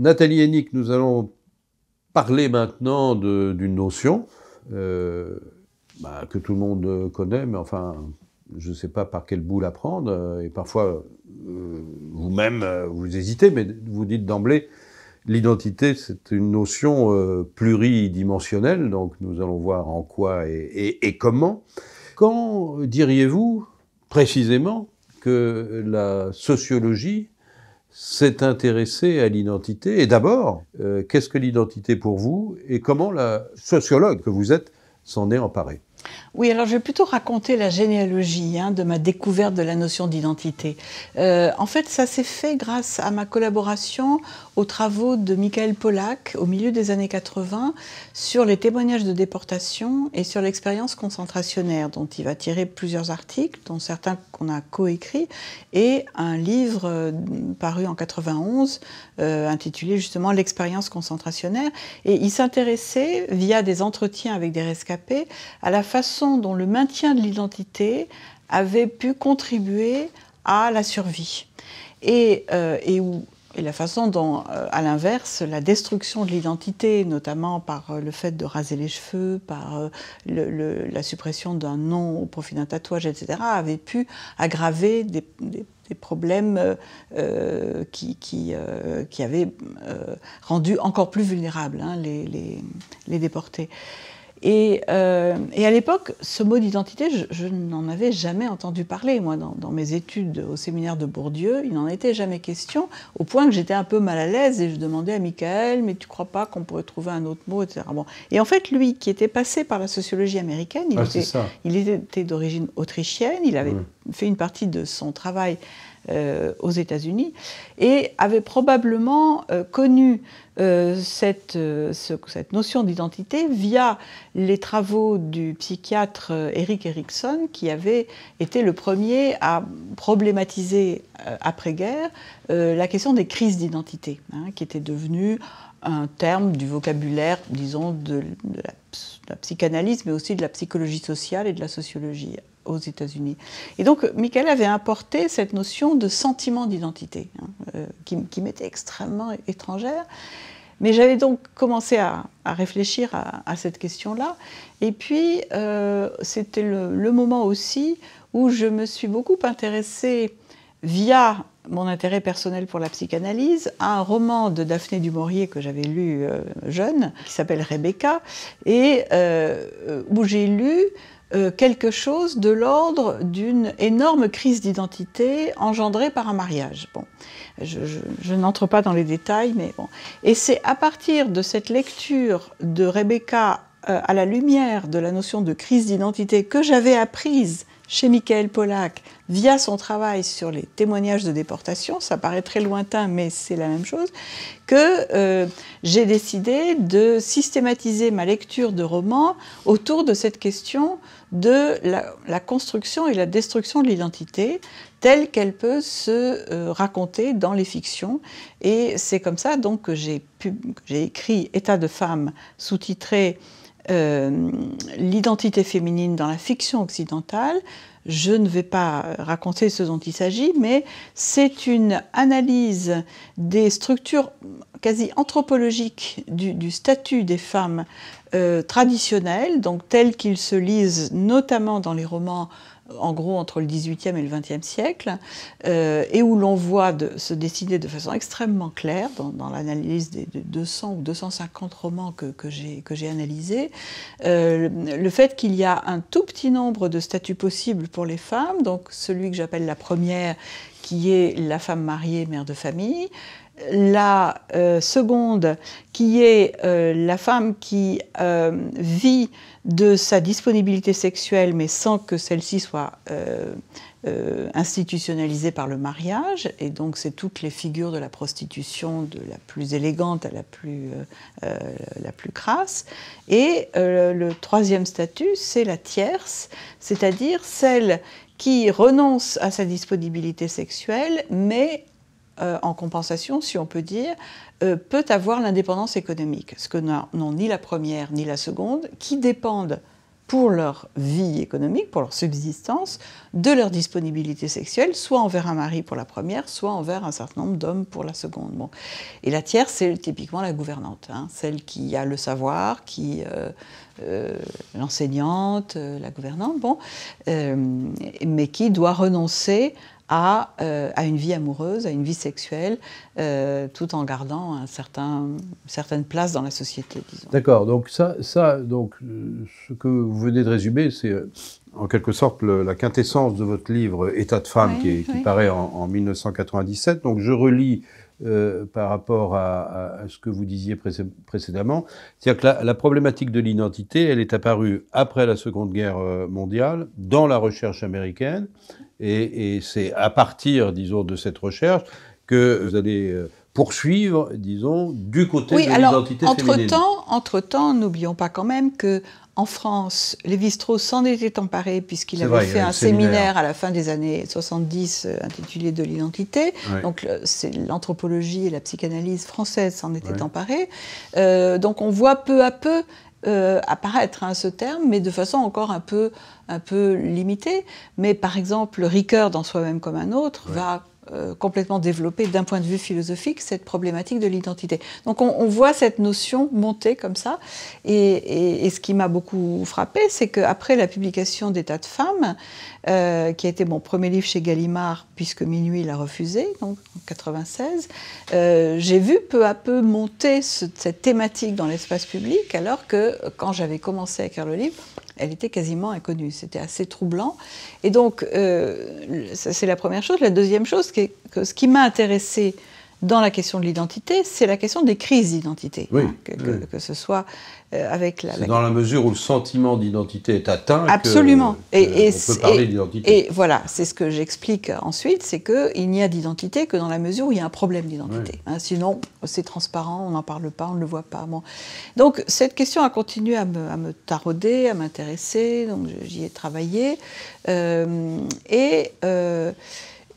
Nathalie Nick, nous allons parler maintenant d'une notion euh, bah, que tout le monde connaît, mais enfin, je ne sais pas par quel bout la prendre. Euh, et parfois, euh, vous-même, vous hésitez, mais vous dites d'emblée, l'identité, c'est une notion pluridimensionnelle, donc nous allons voir en quoi et, et comment. Quand diriez-vous précisément que la sociologie s'est intéressé à l'identité. Et d'abord, euh, qu'est-ce que l'identité pour vous et comment la sociologue que vous êtes s'en est emparée oui, alors je vais plutôt raconter la généalogie hein, de ma découverte de la notion d'identité. Euh, en fait, ça s'est fait grâce à ma collaboration aux travaux de Michael Pollack au milieu des années 80 sur les témoignages de déportation et sur l'expérience concentrationnaire, dont il va tirer plusieurs articles, dont certains qu'on a coécrits, et un livre euh, paru en 91 euh, intitulé justement L'expérience concentrationnaire. Et il s'intéressait, via des entretiens avec des rescapés, à la façon dont le maintien de l'identité avait pu contribuer à la survie. Et, euh, la façon dont, euh, à l'inverse, la destruction de l'identité, notamment par euh, le fait de raser les cheveux, par la suppression d'un nom au profit d'un tatouage, etc., avait pu aggraver des, problèmes qui, avaient rendu encore plus vulnérables hein, les, déportés. Euh, et, à l'époque, ce mot d'identité, je, n'en avais jamais entendu parler. Moi, dans, mes études au séminaire de Bourdieu, il n'en était jamais question, au point que j'étais un peu mal à l'aise et je demandais à Michael, mais tu crois pas qu'on pourrait trouver un autre mot, etc. Et en fait, lui, qui était passé par la sociologie américaine, il ah, était, d'origine autrichienne, il avait fait une partie de son travail euh, aux États-Unis, et avait probablement euh, connu euh, cette, notion d'identité via les travaux du psychiatre Eric Erickson, qui avait été le premier à problématiser après-guerre la question des crises d'identité, hein, qui était devenue un terme du vocabulaire, disons, de, la, psychanalyse, mais aussi de la psychologie sociale et de la sociologie aux États-Unis. Et donc, Michael avait importé cette notion de sentiment d'identité, hein, euh, qui, m'était extrêmement étrangère. Mais j'avais donc commencé à, réfléchir à, cette question-là. Et puis, euh, c'était le, moment aussi où je me suis beaucoup intéressée, via mon intérêt personnel pour la psychanalyse, à un roman de Daphné du Maurier que j'avais lu euh, jeune, qui s'appelle Rebecca, et où j'ai lu euh, quelque chose de l'ordre d'une énorme crise d'identité engendrée par un mariage. Bon, je, n'entre pas dans les détails, mais bon. Et c'est à partir de cette lecture de Rebecca euh, à la lumière de la notion de crise d'identité que j'avais apprise chez Michael Pollack via son travail sur les témoignages de déportation, ça paraît très lointain mais c'est la même chose, que euh, j'ai décidé de systématiser ma lecture de roman autour de cette question de la, construction et la destruction de l'identité telle qu'elle peut se euh, raconter dans les fictions. Et c'est comme ça donc que j'ai écrit État de femme sous-titré euh, l'identité féminine dans la fiction occidentale. Je ne vais pas raconter ce dont il s'agit, mais c'est une analyse des structures quasi anthropologiques du statut des femmes euh, traditionnel, donc tels qu'ils se lisent notamment dans les romans en gros entre le XVIIIe et le XXe siècle, euh, et où l'on voit se dessiner de façon extrêmement claire, dans, l'analyse des, 200 ou 250 romans que, j'ai analysés, euh, le, fait qu'il y a un tout petit nombre de statuts possibles pour les femmes, donc celui que j'appelle la première, qui est la femme mariée, mère de famille, la euh, seconde qui est euh, la femme qui euh, vit de sa disponibilité sexuelle mais sans que celle-ci soit institutionnalisée par le mariage et donc c'est toutes les figures de la prostitution de la plus élégante à la plus, la plus crasse et le troisième statut c'est la tierce c'est-à-dire celle qui renonce à sa disponibilité sexuelle mais euh, en compensation, si on peut dire, euh, peut avoir l'indépendance économique, ce que n'ont ni la première ni la seconde, qui dépendent pour leur vie économique, pour leur subsistance, de leur disponibilité sexuelle, soit envers un mari pour la première, soit envers un certain nombre d'hommes pour la seconde. Bon. Et la tierce, c'est typiquement la gouvernante, hein, celle qui a le savoir, qui euh, l'enseignante, la gouvernante, bon, mais qui doit renoncer euh, à, une vie amoureuse, à une vie sexuelle, euh, tout en gardant un certain, une certaine place dans la société, D'accord, donc ça, ça donc, euh, ce que vous venez de résumer, c'est en quelque sorte la quintessence de votre livre État de femme qui, paraît en, 1997. Donc je relis par rapport à, ce que vous disiez précédemment. C'est-à-dire que la, problématique de l'identité, elle est apparue après la Seconde Guerre mondiale, dans la recherche américaine, et, c'est à partir, disons, de cette recherche que vous allez euh, poursuivre, disons, du côté de l'identité Temps, entre-temps, n'oublions pas quand même que en France, Lévi-Strauss s'en était emparé puisqu'il avait fait un séminaire. à la fin des années 70 euh, intitulé De l'identité. Donc l'anthropologie et la psychanalyse française s'en étaient emparées. Euh, donc on voit peu à peu euh, apparaître, à hein, ce terme, mais de façon encore un peu, un peu limitée. Mais par exemple, Ricoeur, dans Soi-même comme un autre, va euh, complètement développé d'un point de vue philosophique cette problématique de l'identité. Donc on, voit cette notion monter comme ça. Et, ce qui m'a beaucoup frappé, c'est qu'après la publication d'État de femmes, euh, qui a été mon premier livre chez Gallimard, puisque Minuit l'a refusé, donc en 96, euh, j'ai vu peu à peu monter cette thématique dans l'espace public, alors que quand j'avais commencé à écrire le livre, elle était quasiment inconnue. C'était assez troublant. Et donc, euh, c'est la première chose. La deuxième chose, ce qui m'a intéressée dans la question de l'identité, c'est la question des crises d'identité. que, ce soit euh, avec la, Dans la mesure où le sentiment d'identité est atteint. Absolument. Euh, et, et, on peut parler d'identité. Et voilà, c'est ce que j'explique ensuite, c'est qu'il n'y a d'identité que dans la mesure où il y a un problème d'identité. Hein, sinon, c'est transparent, on n'en parle pas, on ne le voit pas. Donc cette question a continué à me, tarauder, à m'intéresser, donc j'y ai travaillé. Euh, et.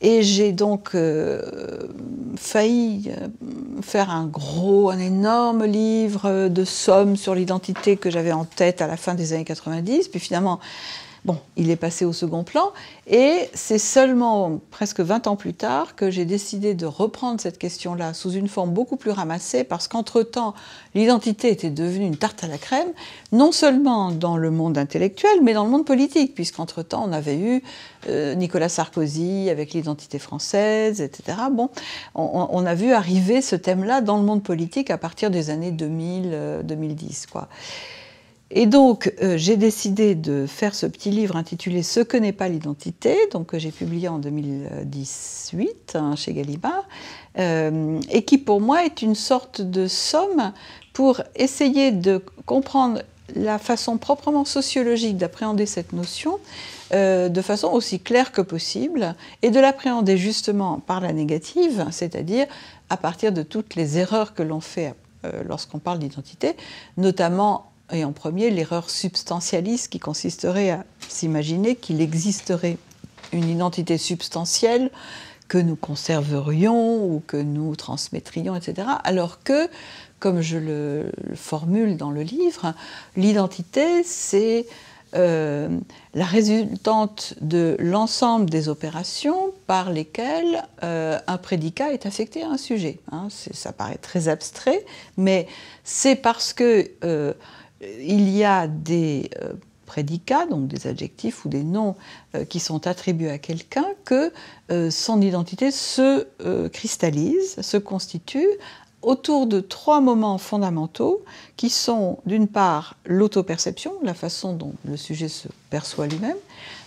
Et j'ai donc euh, failli euh, faire un gros, un énorme livre de sommes sur l'identité que j'avais en tête à la fin des années 90. Puis finalement, Bon, il est passé au second plan et c'est seulement presque 20 ans plus tard que j'ai décidé de reprendre cette question-là sous une forme beaucoup plus ramassée parce qu'entre-temps, l'identité était devenue une tarte à la crème, non seulement dans le monde intellectuel, mais dans le monde politique, puisqu'entre-temps, on avait eu euh, Nicolas Sarkozy avec l'identité française, etc. Bon, on, a vu arriver ce thème-là dans le monde politique à partir des années 2000, 2010, euh, quoi. Et donc, euh, j'ai décidé de faire ce petit livre intitulé Ce que n'est pas l'identité, donc que j'ai publié en 2018 hein, chez Gallimard, euh, et qui pour moi est une sorte de somme pour essayer de comprendre la façon proprement sociologique d'appréhender cette notion euh, de façon aussi claire que possible et de l'appréhender justement par la négative, c'est-à-dire à partir de toutes les erreurs que l'on fait lorsqu'on parle d'identité, notamment et en premier l'erreur substantialiste qui consisterait à s'imaginer qu'il existerait une identité substantielle que nous conserverions ou que nous transmettrions, etc. Alors que, comme je le, formule dans le livre, l'identité, c'est euh, la résultante de l'ensemble des opérations par lesquelles euh, un prédicat est affecté à un sujet. Hein. ça paraît très abstrait, mais c'est parce que... Euh, il y a des euh, prédicats, donc des adjectifs ou des noms euh, qui sont attribués à quelqu'un, que euh, son identité se cristallise, se constitue autour de trois moments fondamentaux qui sont d'une part l'autoperception, la façon dont le sujet se perçoit lui-même,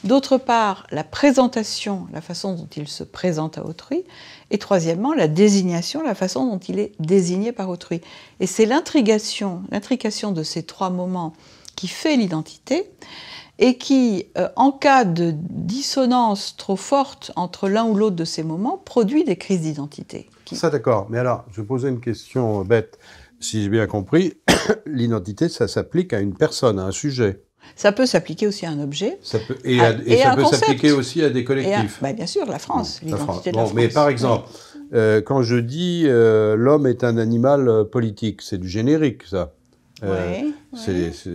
d'autre part la présentation, la façon dont il se présente à autrui, et troisièmement la désignation, la façon dont il est désigné par autrui. Et c'est l'intrigation, l'intrication de ces trois moments qui fait l'identité et qui, euh, en cas de dissonance trop forte entre l'un ou l'autre de ces moments, produit des crises d'identité. Ça, d'accord. Mais alors, je posais une question euh, bête. Si j'ai bien compris, l'identité, ça s'applique à une personne, à un sujet. Ça peut s'appliquer aussi à un objet. Ça peut, et, ah, ça peut s'appliquer aussi à des collectifs. bah, bien sûr, la France, l'identité de la France. Mais par exemple, euh, quand je dis l'homme est un animal politique, c'est du générique, ça. Euh,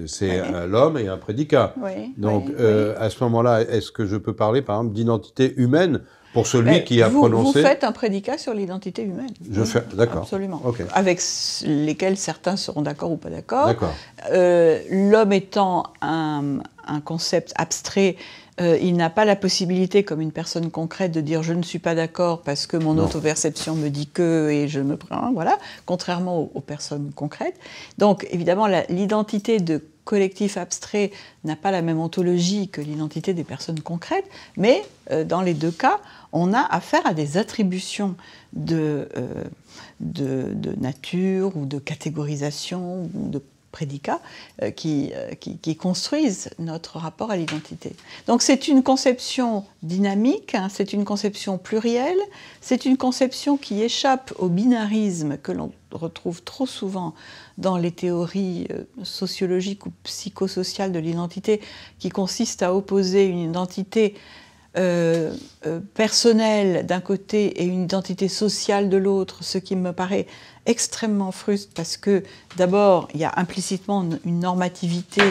c'est l'homme et un prédicat. Donc euh, à ce moment-là, est-ce que je peux parler par exemple d'identité humaine pour celui qui a prononcé. Vous faites un prédicat sur l'identité humaine. Je fais, mmh, d'accord. Absolument. Avec lesquels certains seront d'accord ou pas d'accord. D'accord. Euh, l'homme étant un, concept abstrait, euh, il n'a pas la possibilité, comme une personne concrète, de dire je ne suis pas d'accord parce que mon auto-perception me dit que et je me prends. Voilà. Contrairement aux personnes concrètes. Donc, évidemment, l'identité de collectif abstrait n'a pas la même ontologie que l'identité des personnes concrètes, mais euh, dans les deux cas, on a affaire à des attributions de, euh, de, de, nature ou de catégorisation ou de prédicats euh, euh, qui, construisent notre rapport à l'identité. Donc c'est une conception dynamique, hein, c'est une conception plurielle, c'est une conception qui échappe au binarisme que l'on retrouve trop souvent dans les théories euh, sociologiques ou psychosociales de l'identité, qui consiste à opposer une identité euh, euh, personnelle d'un côté et une identité sociale de l'autre, ce qui me paraît extrêmement fruste parce que d'abord, il y a implicitement une normativité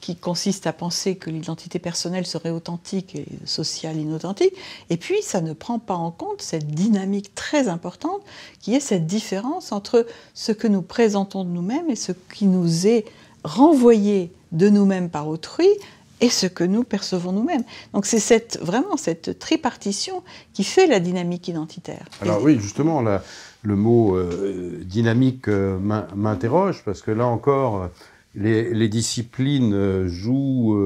qui consiste à penser que l'identité personnelle serait authentique et sociale inauthentique. Et puis, ça ne prend pas en compte cette dynamique très importante qui est cette différence entre ce que nous présentons de nous-mêmes et ce qui nous est renvoyé de nous-mêmes par autrui, et ce que nous percevons nous-mêmes. Donc c'est cette, vraiment cette tripartition qui fait la dynamique identitaire. Alors oui, justement, le mot euh, dynamique euh, m'interroge, parce que là encore, les, disciplines euh, jouent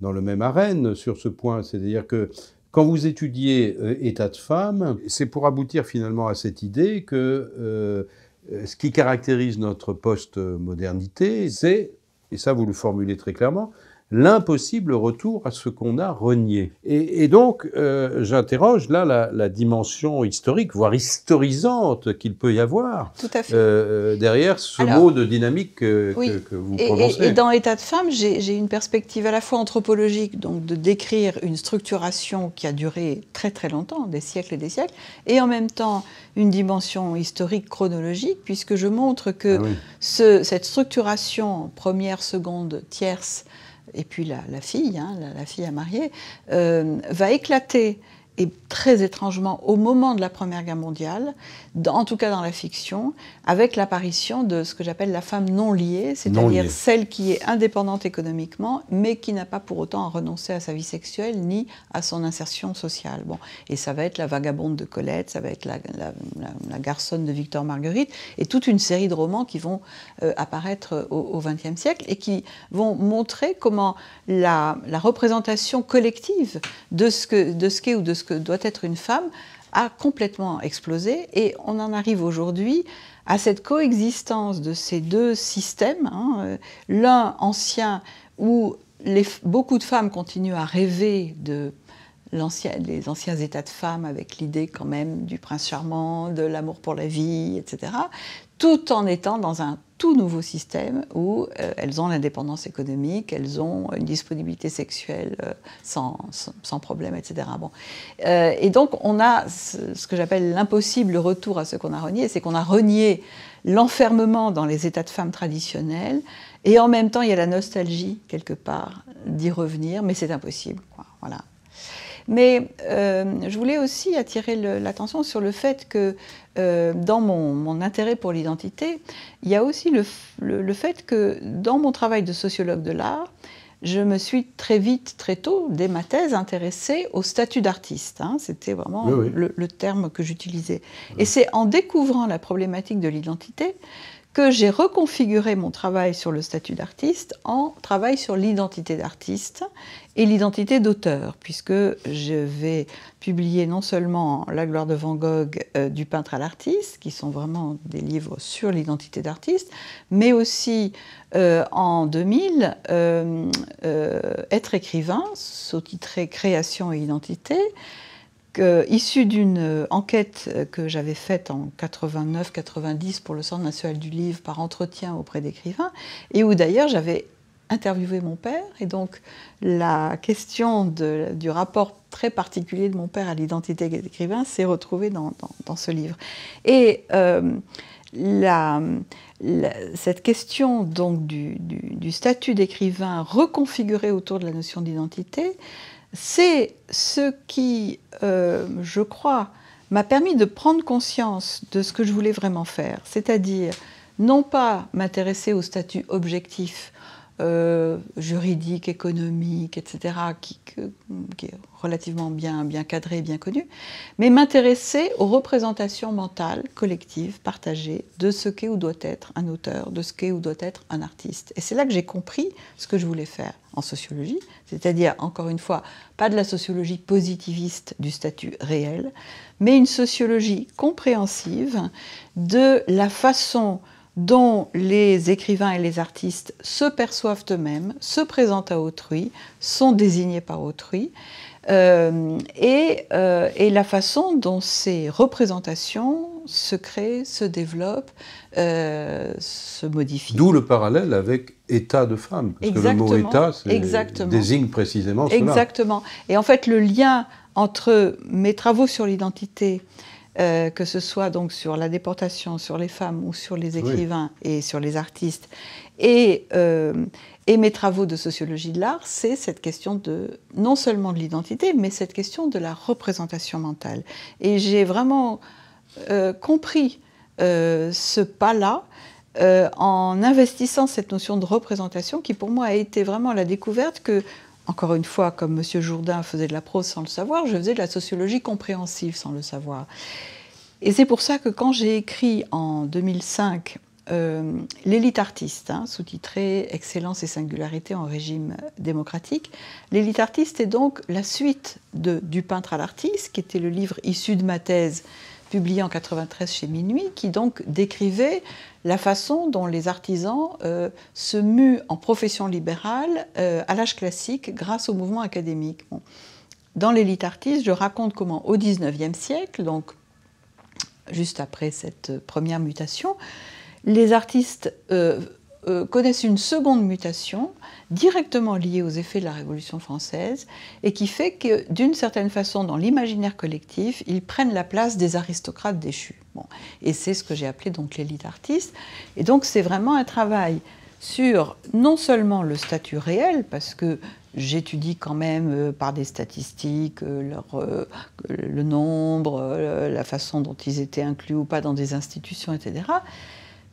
dans le même arène sur ce point. C'est-à-dire que quand vous étudiez état de femme, c'est pour aboutir finalement à cette idée que ce qui caractérise notre post-modernité, c'est, et ça vous le formulez très clairement, l'impossible retour à ce qu'on a renié. Et, donc, euh, j'interroge là la, dimension historique, voire historisante qu'il peut y avoir euh, euh, derrière ce mot de dynamique que, vous prononcez. Et, dans État de femme, j'ai une perspective à la fois anthropologique, donc de décrire une structuration qui a duré très très longtemps, des siècles et des siècles, et en même temps une dimension historique chronologique, puisque je montre que ah cette structuration première, seconde, tierce, et puis la, fille, hein, la, fille à marier, euh, va éclater et très étrangement au moment de la Première Guerre mondiale, en tout cas dans la fiction, avec l'apparition de ce que j'appelle la femme non liée, c'est-à-dire celle qui est indépendante économiquement, mais qui n'a pas pour autant à renoncer à sa vie sexuelle ni à son insertion sociale. Bon. Et ça va être la vagabonde de Colette, ça va être la, garçonne de Victor Marguerite, et toute une série de romans qui vont euh, apparaître au XXe siècle et qui vont montrer comment la, représentation collective de ce qu'est ou de ce que doit être une femme a complètement explosé et on en arrive aujourd'hui à cette coexistence de ces deux systèmes, hein, euh, l'un ancien où beaucoup de femmes continuent à rêver de ancien, les anciens états de femmes avec l'idée quand même du prince charmant, de l'amour pour la vie, etc., tout en étant dans un tout nouveau système où euh, elles ont l'indépendance économique, elles ont une disponibilité sexuelle euh, sans, problème, etc. Bon. Euh, et donc on a ce, que j'appelle l'impossible retour à ce qu'on a renié, c'est qu'on a renié l'enfermement dans les états de femmes traditionnels, et en même temps il y a la nostalgie quelque part d'y revenir, mais c'est impossible. Voilà. Mais euh, je voulais aussi attirer l'attention sur le fait que euh, dans mon, intérêt pour l'identité, il y a aussi le, fait que dans mon travail de sociologue de l'art, je me suis très vite, très tôt, dès ma thèse, intéressée au statut d'artiste. Hein. C'était vraiment Le, terme que j'utilisais. Et c'est en découvrant la problématique de l'identité que j'ai reconfiguré mon travail sur le statut d'artiste en travail sur l'identité d'artiste et l'identité d'auteur, puisque je vais publier non seulement La gloire de Van Gogh euh, du peintre à l'artiste, qui sont vraiment des livres sur l'identité d'artiste, mais aussi euh, en 2000, euh, Être écrivain, sous-titré Création et identité, issu d'une euh, enquête euh, que j'avais faite en 89-90 pour le Centre national du livre par entretien auprès d'écrivains, et où d'ailleurs j'avais interviewé mon père, et donc la question du rapport très particulier de mon père à l'identité d'écrivain s'est retrouvée dans, ce livre. Et euh, cette question donc du, du statut d'écrivain reconfiguré autour de la notion d'identité, c'est ce qui, euh, je crois, m'a permis de prendre conscience de ce que je voulais vraiment faire, c'est-à-dire non pas m'intéresser au statut objectif euh, juridique, économique, etc., qui, qui, est relativement bien, bien cadré, bien connu, mais m'intéresser aux représentations mentales, collectives, partagées, de ce qu'est ou doit être un auteur, de ce qu'est ou doit être un artiste. Et c'est là que j'ai compris ce que je voulais faire en sociologie, c'est-à-dire, encore une fois, pas de la sociologie positiviste du statut réel, mais une sociologie compréhensive de la façon dont les écrivains et les artistes se perçoivent eux-mêmes, se présentent à autrui, sont désignés par autrui, euh, euh, et, la façon dont ces représentations se créent, se développent, euh, se modifient. D'où le parallèle avec état de femme, parce que le mot état désigne précisément cela. Exactement. Et en fait, le lien entre mes travaux sur l'identité euh, que ce soit donc sur la déportation, sur les femmes ou sur les écrivains et sur les artistes, euh, et, mes travaux de sociologie de l'art, c'est cette question de non seulement de l'identité, mais cette question de la représentation mentale. Et j'ai vraiment euh, compris ce pas-là. en investissant cette notion de représentation qui pour moi a été vraiment la découverte que encore une fois, comme M. Jourdain faisait de la prose sans le savoir, je faisais de la sociologie compréhensive sans le savoir. Et c'est pour ça que quand j'ai écrit en 2005 euh, L'élite artiste, hein, sous-titré Excellence et singularité en régime démocratique, L'élite artiste est donc la suite de Du peintre à l'artiste, qui était le livre issu de ma thèse publié en 93 chez Minuit, qui donc décrivait la façon dont les artisans euh, se muent en profession libérale euh, à l'âge classique grâce au mouvement académique. Dans l'élite artiste, je raconte comment au XIXe siècle, donc juste après cette première mutation, les artistes euh, euh, connaissent une seconde mutation directement liée aux effets de la Révolution française et qui fait que, d'une certaine façon, dans l'imaginaire collectif, ils prennent la place des aristocrates déchus. Et c'est ce que j'ai appelé donc l'élite artiste. Et donc c'est vraiment un travail sur non seulement le statut réel, parce que j'étudie quand même euh, par des statistiques euh, le nombre, la façon dont ils étaient inclus ou pas dans des institutions, etc.,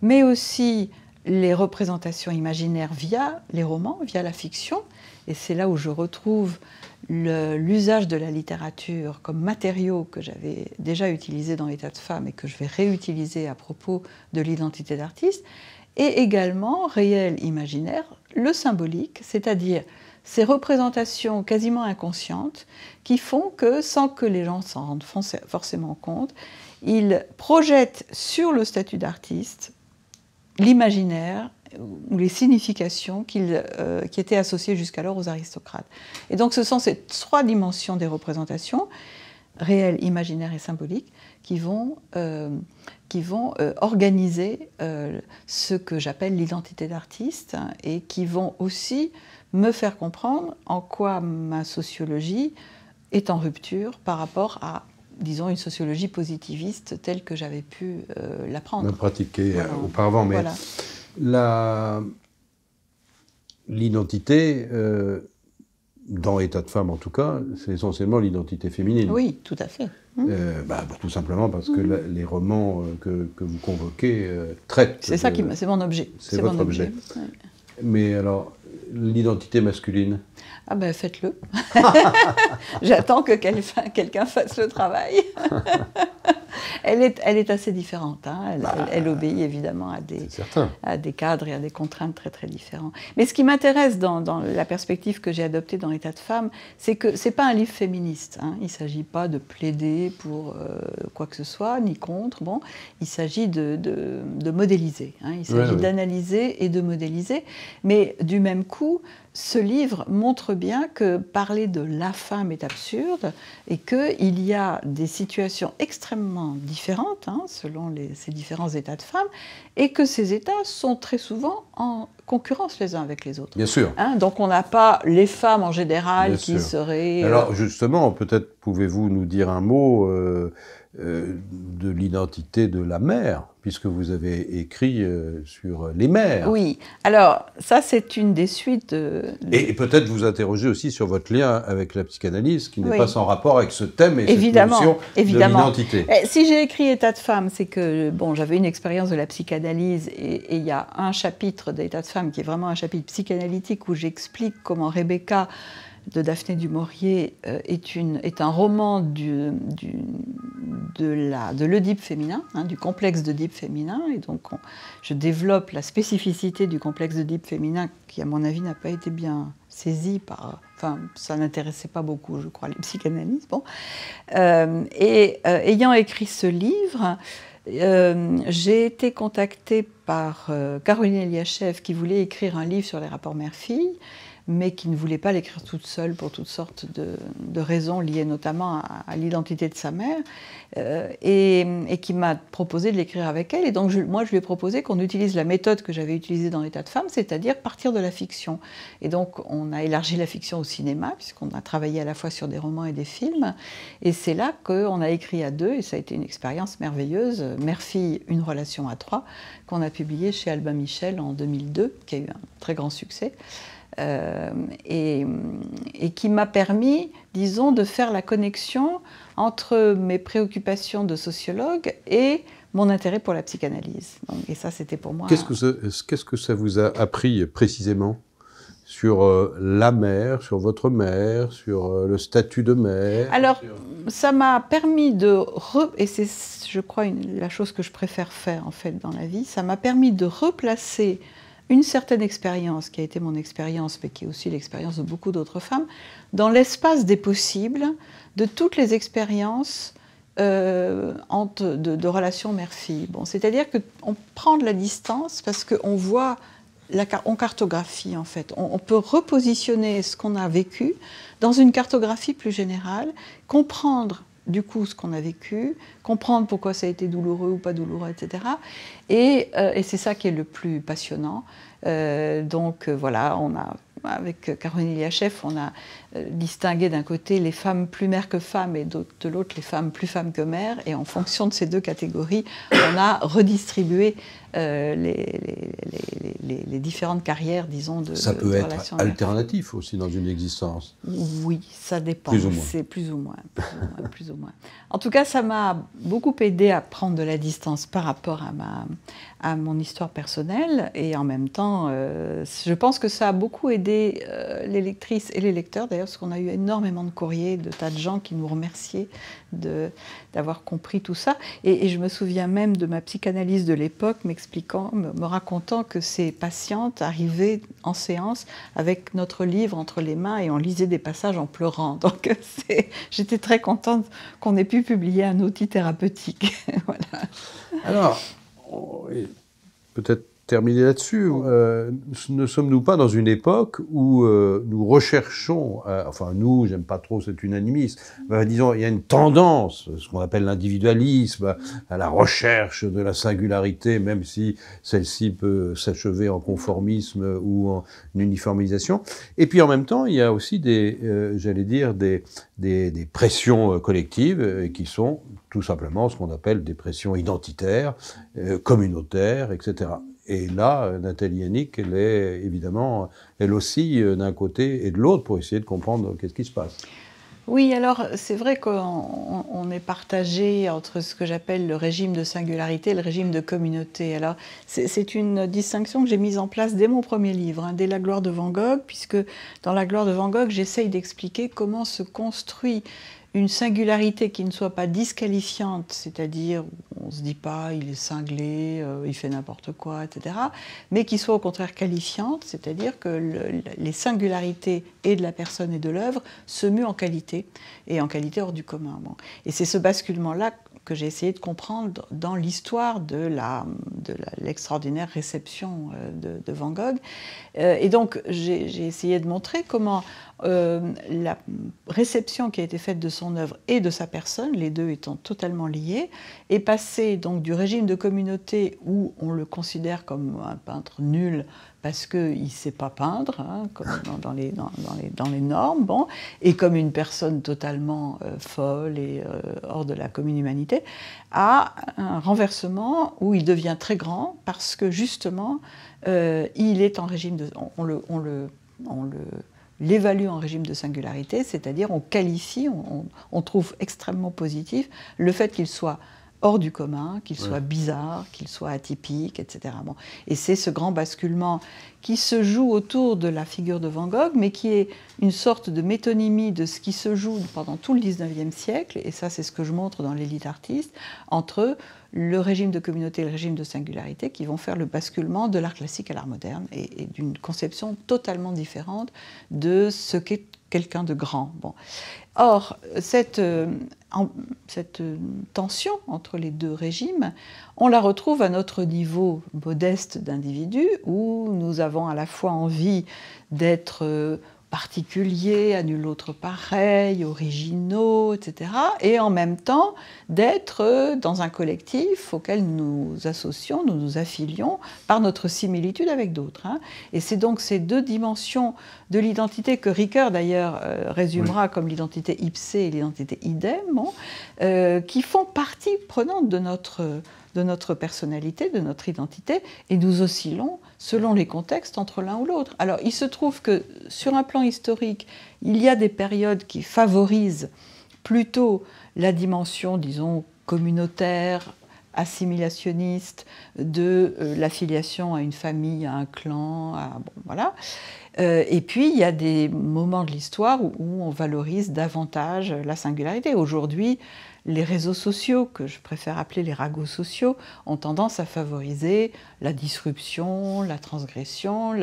mais aussi les représentations imaginaires via les romans, via la fiction. Et c'est là où je retrouve l'usage de la littérature comme matériau que j'avais déjà utilisé dans l'état de femme et que je vais réutiliser à propos de l'identité d'artiste. Et également, réel, imaginaire, le symbolique, c'est-à-dire ces représentations quasiment inconscientes qui font que, sans que les gens s'en rendent forcément compte, ils projettent sur le statut d'artiste l'imaginaire ou les significations euh, qui étaient associées jusqu'alors aux aristocrates. Et donc ce sont ces trois dimensions des représentations, réelles, imaginaires et symboliques, qui vont, euh, qui vont euh, organiser ce que j'appelle l'identité d'artiste et qui vont aussi me faire comprendre en quoi ma sociologie est en rupture par rapport à disons, une sociologie positiviste telle que j'avais pu euh, l'apprendre. La pratiquer euh, auparavant, mais l'identité, euh, dans État de femme en tout cas, c'est essentiellement l'identité féminine. Oui, tout à fait. bah, tout simplement parce que mhm. les romans que, vous convoquez traitent. C'est ça qui, c'est mon objet. C'est votre mon objet. Mais alors, l'identité masculine Ah ben faites-le. J'attends que quelqu'un fasse le travail. elle, est, elle est assez différente. Hein. Bah, elle, obéit évidemment à des, à des cadres et à des contraintes très très différents. Mais ce qui m'intéresse dans, la perspective que j'ai adoptée dans l'état de femme, c'est que ce n'est pas un livre féministe. Hein. Il ne s'agit pas de plaider pour euh, quoi que ce soit, ni contre. Bon, il s'agit de, modéliser. Hein. Il s'agit d'analyser et de modéliser. Mais du même coup, ce livre montre bien que parler de la femme est absurde et qu'il y a des situations extrêmement différentes hein, selon ces différents états de femmes et que ces états sont très souvent en concurrence les uns avec les autres. Bien sûr. Hein, donc on n'a pas les femmes en général qui seraient... Euh, Alors justement, peut-être pouvez-vous nous dire un mot euh, euh, de l'identité de la mère puisque vous avez écrit euh, sur les mères. Oui, alors ça c'est une des suites. Et peut-être vous interrogez aussi sur votre lien avec la psychanalyse, qui n'est pas sans rapport avec ce thème et cette notion évidemment. de l'identité. Eh, si j'ai écrit État de femme, c'est que bon, j'avais une expérience de la psychanalyse et il y a un chapitre d'État de femme qui est vraiment un chapitre psychanalytique où j'explique comment Rebecca de Daphné du euh, est, un roman de l'Oedipe féminin, hein, du complexe d'Oedipe féminin. Et donc, je développe la spécificité du complexe d'Oedipe féminin qui, à mon avis, n'a pas été bien saisi par. Enfin, ça n'intéressait pas beaucoup, je crois, les psychanalystes. Bon. Euh, et euh, ayant écrit ce livre, j'ai été contactée par Caroline Eliachev qui voulait écrire un livre sur les rapports mère-fille mais qui ne voulait pas l'écrire toute seule pour toutes sortes de, raisons liées notamment à, l'identité de sa mère, euh, et, qui m'a proposé de l'écrire avec elle. Et donc moi, je lui ai proposé qu'on utilise la méthode que j'avais utilisée dans L'état de femme, c'est-à-dire partir de la fiction. Et donc on a élargi la fiction au cinéma, puisqu'on a travaillé à la fois sur des romans et des films, et c'est là qu'on a écrit à deux, et ça a été une expérience merveilleuse, Mère-fille, une relation à trois, qu'on a publié chez Albin Michel en 2002, qui a eu un très grand succès. Euh, et, et, qui m'a permis, disons, de faire la connexion entre mes préoccupations de sociologue et mon intérêt pour la psychanalyse. et ça, c'était pour moi. Qu'est-ce que ça vous a appris précisément sur euh, la mère, sur votre mère, sur euh, le statut de mère Alors, ça m'a permis de... Et c'est, je crois, la chose que je préfère faire, en fait, dans la vie. Ça m'a permis de replacer une certaine expérience, qui a été mon expérience, mais qui est aussi l'expérience de beaucoup d'autres femmes, dans l'espace des possibles de toutes les expériences euh, de, relations mère-fille. Bon, C'est-à-dire qu'on prend de la distance parce qu'on voit, la, on cartographie en fait. on peut repositionner ce qu'on a vécu dans une cartographie plus générale, comprendre du coup ce qu'on a vécu, comprendre pourquoi ça a été douloureux ou pas douloureux, etc. Euh, et, c'est ça qui est le plus passionnant. Euh, donc euh, voilà, on a avec Caroline Iliachev, on a euh, distingué d'un côté les femmes plus mères que femmes et de l'autre les femmes plus femmes que mères. Et en fonction de ces deux catégories, on a redistribué euh, les, les, différentes carrières, disons, de Ça peut être alternatif aussi dans une existence. Oui, ça dépend. C'est plus ou moins. Plus ou moins, En tout cas, ça m'a beaucoup aidé à prendre de la distance par rapport à, ma, à mon histoire personnelle. Et en même temps, euh, je pense que ça a beaucoup aidé euh, les lectrices et les lecteurs, d'ailleurs, parce qu'on a eu énormément de courriers, de tas de gens qui nous remerciaient d'avoir compris tout ça. Et, je me souviens même de ma psychanalyse de l'époque m'expliquant, me, racontant que ces patientes arrivaient en séance avec notre livre entre les mains et on lisait des passages en pleurant. Donc j'étais très contente qu'on ait pu publier un outil thérapeutique. voilà. Alors, oh, peut-être terminer là-dessus. Euh, ne sommes-nous pas dans une époque où euh, nous recherchons, euh, enfin nous, j'aime pas trop cet unanimisme, disons, il y a une tendance, ce qu'on appelle l'individualisme, à la recherche de la singularité, même si celle-ci peut s'achever en conformisme ou en uniformisation. Et puis en même temps, il y a aussi des, j'allais dire, des, des, des pressions collectives qui sont tout simplement ce qu'on appelle des pressions identitaires, communautaires, etc. Et là, euh, Nathalie Yannick, elle est évidemment, elle aussi euh, d'un côté et de l'autre pour essayer de comprendre qu'est-ce qui se passe. Oui, alors c'est vrai qu'on est partagé entre ce que j'appelle le régime de singularité et le régime de communauté. Alors c'est une distinction que j'ai mise en place dès mon premier livre, hein, dès La gloire de Van Gogh, puisque dans La gloire de Van Gogh, j'essaye d'expliquer comment se construit une singularité qui ne soit pas disqualifiante, c'est-à-dire on se dit pas il est cinglé, euh, il fait n'importe quoi, etc., mais qui soit au contraire qualifiante, c'est-à-dire que les singularités et de la personne et de l'œuvre se muent en qualité, et en qualité hors du commun. Et c'est ce basculement-là que j'ai essayé de comprendre dans l'histoire de l'extraordinaire euh, de réception de, Van Gogh. Euh, et donc j'ai essayé de montrer comment euh, la réception qui a été faite de son œuvre et de sa personne, les deux étant totalement liés, est passée donc du régime de communauté où on le considère comme un peintre nul parce qu'il ne sait pas peindre, hein, comme dans, les, dans, les, normes, bon, et comme une personne totalement euh, folle et euh, hors de la commune humanité, à un renversement où il devient très grand parce que justement, euh, il est en régime de... On, le, le, l'évalue en régime de singularité, c'est-à-dire on qualifie, on, trouve extrêmement positif le fait qu'il soit hors du commun, qu'il soit bizarre, qu'il soit atypique, etc. Et c'est ce grand basculement qui se joue autour de la figure de Van Gogh, mais qui est une sorte de métonymie de ce qui se joue pendant tout le 19e siècle, et ça c'est ce que je montre dans l'élite artiste, entre le régime de communauté et le régime de singularité, qui vont faire le basculement de l'art classique à l'art moderne, et d'une conception totalement différente de ce qu'est quelqu'un de grand. Bon. Or, cette, euh, euh, tension entre les deux régimes, on la retrouve à notre niveau modeste d'individu, où nous avons à la fois envie d'être euh, particuliers, à nul autre pareil, originaux, etc. Et en même temps, d'être euh, dans un collectif auquel nous nous associons, nous nous affilions par notre similitude avec d'autres. Hein. Et c'est donc ces deux dimensions de l'identité que Ricoeur d'ailleurs euh, résumera comme l'identité ipsée et l'identité idem, hein, euh, qui font partie prenante de notre de notre personnalité, de notre identité, et nous oscillons selon les contextes entre l'un ou l'autre. Alors il se trouve que sur un plan historique, il y a des périodes qui favorisent plutôt la dimension, disons, communautaire, assimilationniste, de euh, l'affiliation à une famille, à un clan, à, bon, voilà. Euh, et puis, il y a des moments de l'histoire où, on valorise davantage la singularité. Aujourd'hui, les réseaux sociaux, que je préfère appeler les ragots sociaux, ont tendance à favoriser la disruption, la transgression.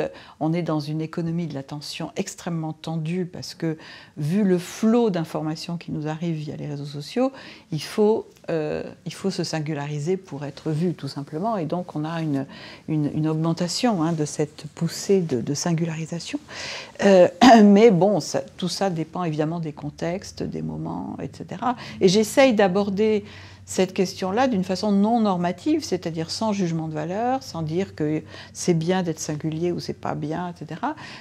On est dans une économie de l'attention extrêmement tendue parce que, vu le flot d'informations qui nous arrive via les réseaux sociaux, il faut, euh, il faut se singulariser pour être vu, tout simplement. Et donc, on a une, augmentation hein, de cette poussée de, singularisation. Euh, Mais bon, ça, tout ça dépend évidemment des contextes, des moments, etc. Et j'essaye d'aborder cette question-là d'une façon non normative, c'est-à-dire sans jugement de valeur, sans dire que c'est bien d'être singulier ou c'est pas bien, etc.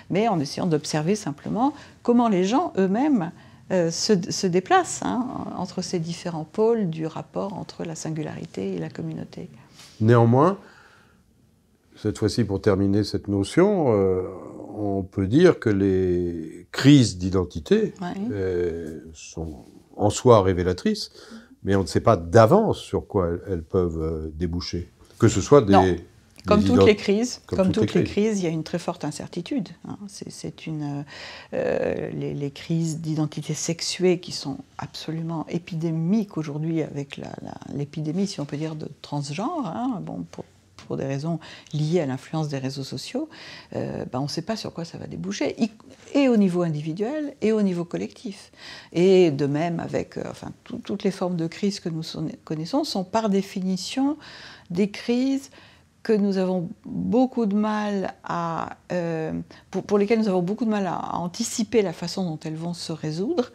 Mais en essayant d'observer simplement comment les gens eux-mêmes euh, se, déplacent hein, entre ces différents pôles du rapport entre la singularité et la communauté. Néanmoins, cette fois-ci pour terminer cette notion, euh, on peut dire que les crises d'identité euh, sont en soi révélatrices, mais on ne sait pas d'avance sur quoi elles, peuvent euh, déboucher. Que ce soit des... Comme toutes les crises, comme, toutes, les crises, il y a une très forte incertitude. Hein. C'est une euh, les, crises d'identité sexuée qui sont absolument épidémiques aujourd'hui avec l'épidémie, si on peut dire, de transgenres... Hein. Bon, pour des raisons liées à l'influence des réseaux sociaux, euh, ben, on ne sait pas sur quoi ça va déboucher, et au niveau individuel et au niveau collectif. Et de même avec euh, enfin, toutes les formes de crise que nous connaissons sont par définition des crises que nous avons beaucoup de mal à, euh, pour, lesquelles nous avons beaucoup de mal à, anticiper la façon dont elles vont se résoudre,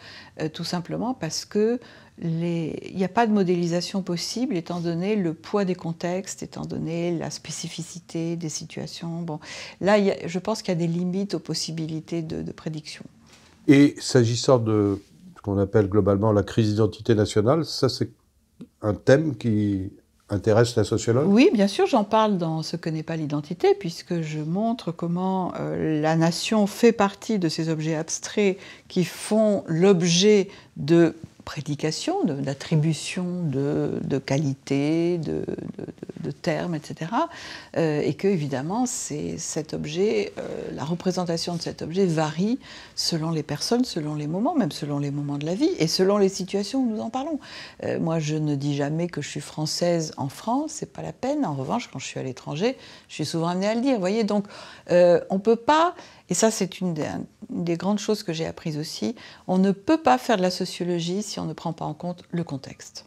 tout simplement parce que il n'y a pas de modélisation possible étant donné le poids des contextes, étant donné la spécificité des situations. Bon, là, je pense qu'il y a des limites aux possibilités de, prédiction. Et s'agissant de ce qu'on appelle globalement la crise d'identité nationale, ça c'est un thème qui intéresse la sociologue Oui, bien sûr, j'en parle dans Ce que n'est pas l'identité, puisque je montre comment euh, la nation fait partie de ces objets abstraits qui font l'objet de prédication, d'attribution de, qualité, de, de termes, etc. Euh, et que, évidemment, cet objet, euh, la représentation de cet objet varie selon les personnes, selon les moments, même selon les moments de la vie et selon les situations où nous en parlons. Euh, moi, je ne dis jamais que je suis française en France, c'est pas la peine. En revanche, quand je suis à l'étranger, je suis souvent amenée à le dire. Vous voyez, donc, on ne peut pas. Et ça, c'est une, une, des grandes choses que j'ai apprises aussi. On ne peut pas faire de la sociologie si on ne prend pas en compte le contexte.